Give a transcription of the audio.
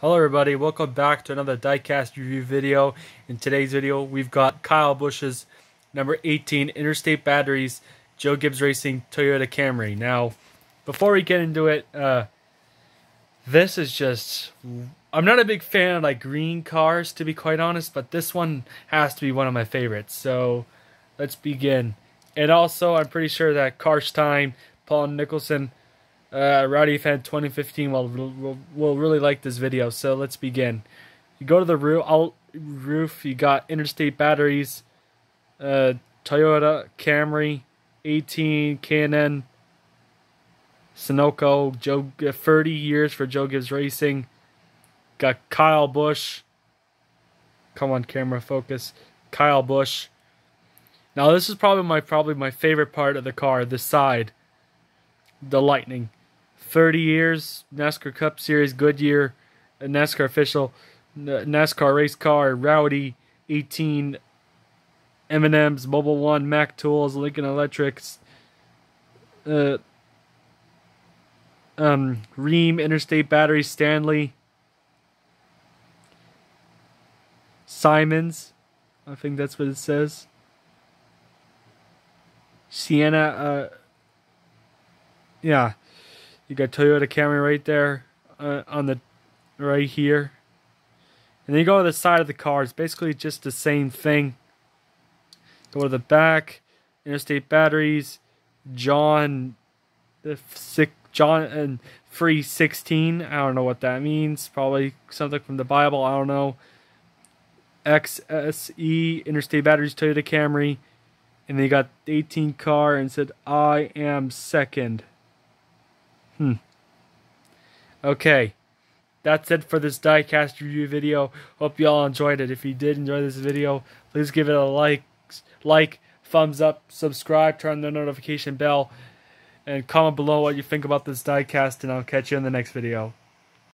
Hello everybody, welcome back to another diecast review video. In today's video, we've got Kyle Busch's number 18 Interstate Batteries Joe Gibbs Racing Toyota Camry. Now, before we get into it, uh, this is just... I'm not a big fan of like green cars, to be quite honest, but this one has to be one of my favorites. So, let's begin. And also, I'm pretty sure that Karsh Time, Paul Nicholson, uh, Rowdy Fan 2015 will, will will really like this video. So let's begin. You go to the roof. I'll, roof. You got Interstate Batteries, uh, Toyota Camry, 18 Canon, Sunoco. Joe uh, 30 years for Joe Gibbs Racing. Got Kyle Bush. Come on, camera focus. Kyle Bush. Now this is probably my probably my favorite part of the car. The side, the Lightning. 30 years NASCAR Cup Series Goodyear, NASCAR official, NASCAR race car, Rowdy 18, M&M's, Mobile One, Mac Tools, Lincoln Electrics, uh, um, Ream, Interstate Battery, Stanley, Simons. I think that's what it says. Sienna, uh, yeah. You got Toyota Camry right there uh, on the right here. And then you go to the side of the car. It's basically just the same thing. Go to the back. Interstate Batteries. John the sick John and free 16. I don't know what that means. Probably something from the Bible. I don't know. XSE Interstate Batteries Toyota Camry. And they got 18 car and said, I am second. Hmm. Okay. That's it for this diecast review video. Hope y'all enjoyed it. If you did enjoy this video, please give it a like, like, thumbs up, subscribe, turn on the notification bell, and comment below what you think about this diecast, and I'll catch you in the next video.